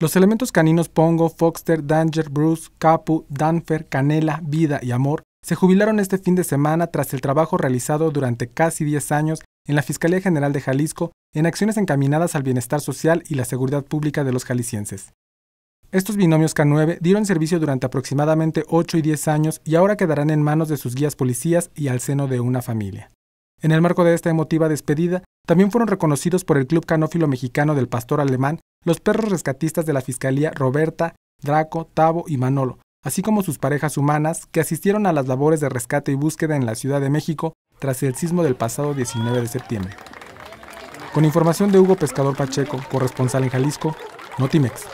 Los elementos caninos Pongo, Foxter, Danger, Bruce, Capu, Danfer, Canela, Vida y Amor se jubilaron este fin de semana tras el trabajo realizado durante casi 10 años en la Fiscalía General de Jalisco en acciones encaminadas al bienestar social y la seguridad pública de los jaliscienses. Estos binomios K9 dieron servicio durante aproximadamente 8 y 10 años y ahora quedarán en manos de sus guías policías y al seno de una familia. En el marco de esta emotiva despedida, también fueron reconocidos por el Club Canófilo Mexicano del Pastor Alemán los perros rescatistas de la Fiscalía Roberta, Draco, Tavo y Manolo, así como sus parejas humanas que asistieron a las labores de rescate y búsqueda en la Ciudad de México tras el sismo del pasado 19 de septiembre. Con información de Hugo Pescador Pacheco, corresponsal en Jalisco, Notimex.